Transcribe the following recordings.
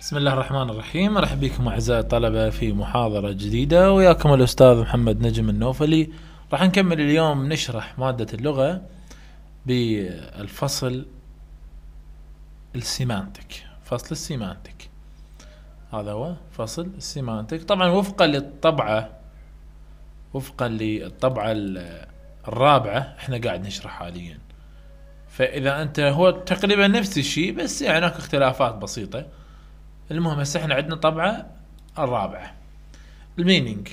بسم الله الرحمن الرحيم مرحبا بكم اعزائي الطلبه في محاضره جديده وياكم الاستاذ محمد نجم النوفلي راح نكمل اليوم نشرح ماده اللغه بالفصل السيمانتك فصل السيمانتك هذا هو فصل السيمانتك طبعا وفقا للطبعه وفقا للطبعه الرابعه احنا قاعد نشرح حاليا فاذا انت هو تقريبا نفس الشيء بس يعني هناك اختلافات بسيطه المهم هسه احنا عندنا طبعه الرابعه المينينج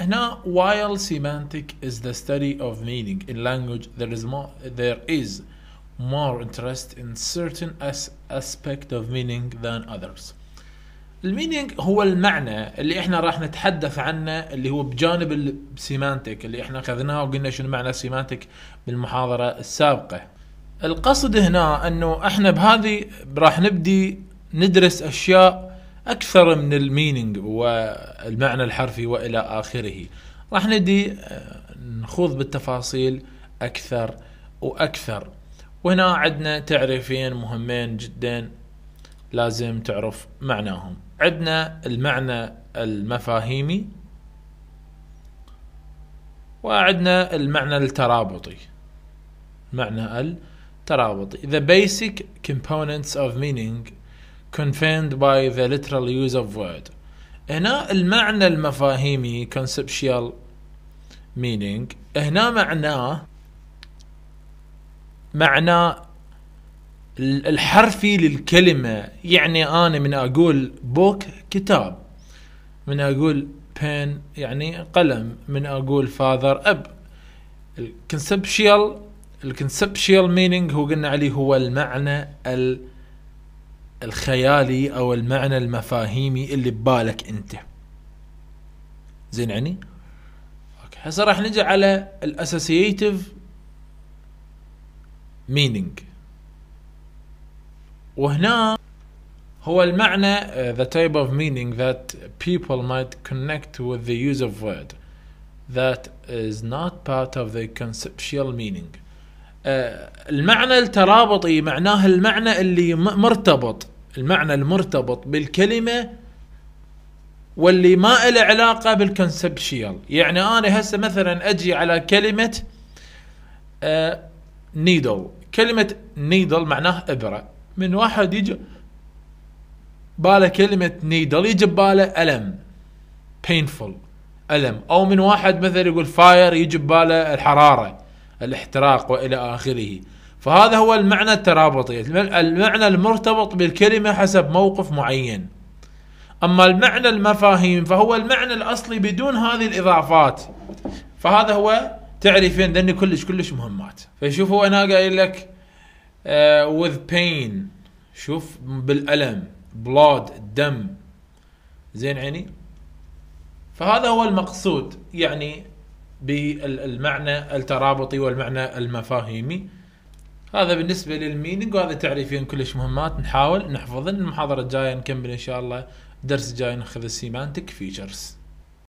هنا while semantic is the study of meaning in language there is more there is more interest in certain as aspect of meaning than others المينينج هو المعنى اللي احنا راح نتحدث عنه اللي هو بجانب السيمانتيك اللي احنا اخذناه وقلنا شنو معنى السيمانتيك بالمحاضره السابقه القصد هنا انه احنا بهذه راح نبدي ندرس اشياء اكثر من المينينج والمعنى الحرفي والى اخره راح ندي آه، نخوض بالتفاصيل اكثر واكثر وهنا عندنا تعريفين مهمين جدا لازم تعرف معناهم عندنا المعنى المفاهيمي وعندنا المعنى الترابطي معنى الترابطي the basic components of meaning confined by the literal use of word هنا المعنى المفاهيمي conceptual meaning هنا معناه معنى الحرفي للكلمة يعني أنا من أقول بوك كتاب من أقول pen يعني قلم من أقول father أب الكونسبشيال conceptual meaning هو قلنا عليه هو المعنى ال الخيالي او المعنى المفاهيمي اللي ببالك انت زين يعني اوكي هسه راح نجي على الاسوسييتيف مينينج وهنا هو المعنى ذا uh, the type of meaning that people might connect with the use of ذات that is not part of the conceptual meaning uh, المعنى الترابطي معناه المعنى اللي مرتبط المعنى المرتبط بالكلمة واللي ما له علاقة بالكونسبشيال يعني أنا هسه مثلا أجي على كلمة نيدل آه، كلمة نيدل معناه إبرة من واحد يجي باله كلمة نيدل يجي باله ألم painful ألم أو من واحد مثلا يقول فاير يجي باله الحرارة الاحتراق وإلى آخره فهذا هو المعنى الترابطي المعنى المرتبط بالكلمة حسب موقف معين أما المعنى المفاهيم فهو المعنى الأصلي بدون هذه الإضافات فهذا هو تعريفين ذني كلش كلش مهمات فشوفوا أنا قايل لك uh, with pain شوف بالألم blood دم زين عيني فهذا هو المقصود يعني بالمعنى الترابطي والمعنى المفاهيمي هذا بالنسبه للميننج وهذا تعريفين كلش مهمات نحاول نحفظ المحاضره الجايه نكمل ان شاء الله الدرس الجاي ناخذ السيمانتك فيتشرز